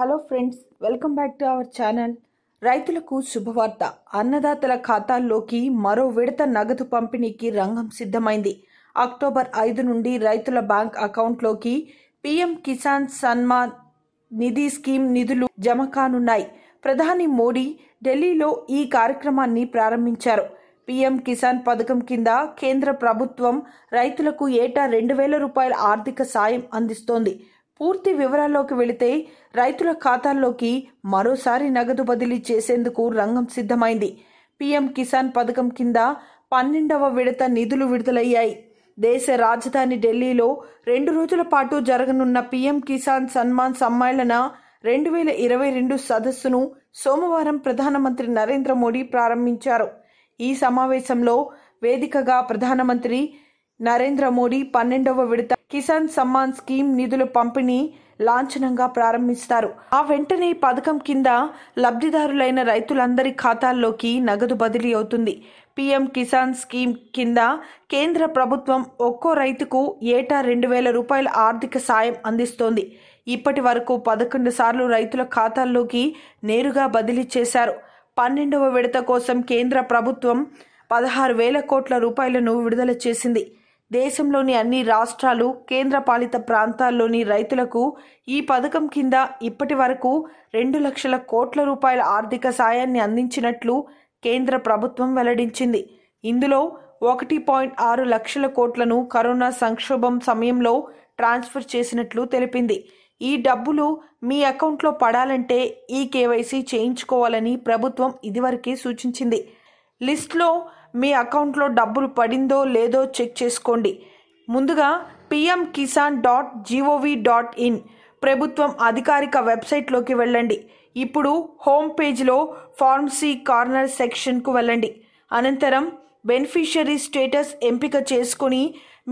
hello friends welcome back to our channel రైతులకు శుభవార్త అన్నదాతల ఖాతాల్లోకి మరో విడత నగదు పంపిణీకి రంగం సిద్ధమైంది అక్టోబర్ ఐదు నుండి రైతుల బ్యాంక్ అకౌంట్లోకి పీఎం కిసాన్ సన్మాన్ నిధి స్కీమ్ నిధులు జమ కానున్నాయి ప్రధాని మోడీ ఢిల్లీలో ఈ కార్యక్రమాన్ని ప్రారంభించారు పీఎం కిసాన్ పథకం కింద కేంద్ర ప్రభుత్వం రైతులకు ఏటా రెండు వేల రూపాయల ఆర్థిక సాయం అందిస్తోంది పూర్తి వివరాల్లోకి వెళితే రైతుల ఖాతాల్లోకి మరోసారి నగదు బదిలీ చేసేందుకు రంగం సిద్ధమైంది పీఎం కిసాన్ పథకం కింద పన్నెండవ విడత నిధులు విడుదలయ్యాయి దేశ రాజధాని ఢిల్లీలో రెండు రోజుల పాటు జరగనున్న పీఎం కిసాన్ సన్మాన్ సమ్మేళన రెండు వేల ఇరవై రెండు సదస్సును సోమవారం ప్రధానమంత్రి నరేంద్ర మోడీ ప్రారంభించారు ఈ సమావేశంలో వేదికగా ప్రధానమంత్రి నరేంద్ర మోడీ పన్నెండవ విడత కిసాన్ సమ్మాన్ స్కీమ్ నిధుల పంపిణీ లాంఛనంగా ప్రారంభిస్తారు ఆ వెంటనే పథకం కింద లబ్ధిదారులైన రైతులందరి ఖాతాల్లోకి నగదు బదిలీ అవుతుంది పీఎం కిసాన్ స్కీమ్ కింద కేంద్ర ప్రభుత్వం ఒక్కో రైతుకు ఏటా రెండు వేల రూపాయల ఆర్థిక సాయం అందిస్తోంది ఇప్పటి వరకు పదకొండు సార్లు రైతుల ఖాతాల్లోకి నేరుగా బదిలీ చేశారు పన్నెండవ విడత కోసం కేంద్ర ప్రభుత్వం పదహారు వేల కోట్ల రూపాయలను విడుదల చేసింది దేశంలోని అన్ని రాష్ట్రాలు కేంద్రపాలిత ప్రాంతాల్లోని రైతులకు ఈ పథకం కింద ఇప్పటి వరకు రెండు లక్షల కోట్ల రూపాయల ఆర్థిక సాయాన్ని అందించినట్లు కేంద్ర ప్రభుత్వం వెల్లడించింది ఇందులో ఒకటి పాయింట్ ఆరు లక్షల కోట్లను కరోనా సంక్షోభం సమయంలో ట్రాన్స్ఫర్ చేసినట్లు తెలిపింది ఈ డబ్బులు మీ అకౌంట్లో పడాలంటే ఈ కేవైసీ చేయించుకోవాలని ప్రభుత్వం ఇదివరకే సూచించింది లిస్ట్లో మీ అకౌంట్లో డబ్బులు పడిందో లేదో చెక్ చేసుకోండి ముందుగా PM Kisan dot G O V dot in ప్రభుత్వం అధికారిక వెబ్సైట్లోకి వెళ్ళండి ఇప్పుడు హోమ్ పేజ్లో ఫార్మసీ కార్నర్ సెక్షన్కు వెళ్ళండి అనంతరం బెనిఫిషియరీ స్టేటస్ ఎంపిక చేసుకుని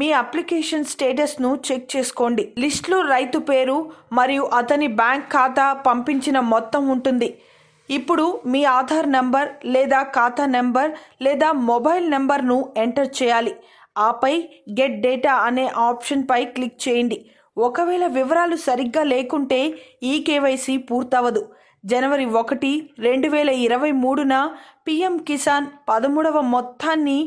మీ అప్లికేషన్ స్టేటస్ను చెక్ చేసుకోండి లిస్టులో రైతు పేరు మరియు అతని బ్యాంక్ ఖాతా పంపించిన మొత్తం ఉంటుంది ఇప్పుడు మీ ఆధార్ నెంబర్ లేదా ఖాతా నెంబర్ లేదా మొబైల్ నెంబర్ను ఎంటర్ చేయాలి ఆపై గెట్ డేటా అనే ఆప్షన్పై క్లిక్ చేయండి ఒకవేళ వివరాలు సరిగ్గా లేకుంటే ఈ కేవైసీ పూర్తవదు జనవరి ఒకటి రెండు వేల ఇరవై మూడున పిఎం కిసాన్ పదమూడవ మొత్తాన్ని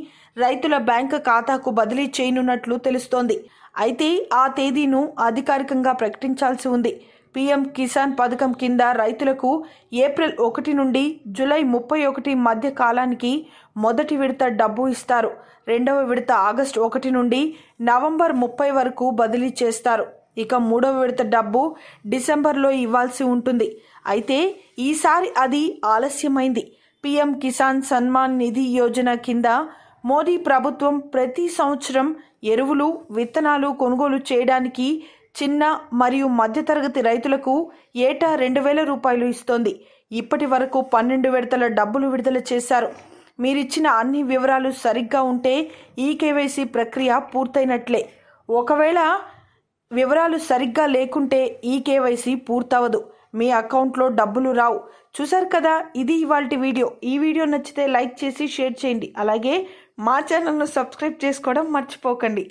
రైతుల బ్యాంకు ఖాతాకు బదిలీ చేయనున్నట్లు తెలుస్తోంది అయితే ఆ తేదీను అధికారికంగా ప్రకటించాల్సి ఉంది పీఎం కిసాన్ పథకం కింద రైతులకు ఏప్రిల్ ఒకటి నుండి జూలై ముప్పై ఒకటి మధ్య కాలానికి మొదటి విడత డబ్బు ఇస్తారు రెండవ విడత ఆగస్టు ఒకటి నుండి నవంబర్ ముప్పై వరకు బదిలీ చేస్తారు ఇక మూడవ విడత డబ్బు డిసెంబర్లో ఇవ్వాల్సి ఉంటుంది అయితే ఈసారి అది ఆలస్యమైంది పీఎం కిసాన్ సన్మాన్ నిధి యోజన కింద మోదీ ప్రభుత్వం ప్రతి సంవత్సరం ఎరువులు విత్తనాలు కొనుగోలు చేయడానికి చిన్న మరియు మధ్యతరగతి రైతులకు ఏటా రెండు వేల రూపాయలు ఇస్తోంది ఇప్పటి వరకు పన్నెండు విడతల డబ్బులు విడుదల చేశారు మీరిచ్చిన అన్ని వివరాలు సరిగ్గా ఉంటే ఈ కేవైసీ ప్రక్రియ పూర్తయినట్లే ఒకవేళ వివరాలు సరిగ్గా లేకుంటే ఈ కేవైసీ పూర్తవదు మీ అకౌంట్లో డబ్బులు రావు చూసారు కదా ఇది ఇవాళ వీడియో ఈ వీడియో నచ్చితే లైక్ చేసి షేర్ చేయండి అలాగే మా ఛానల్ను సబ్స్క్రైబ్ చేసుకోవడం మర్చిపోకండి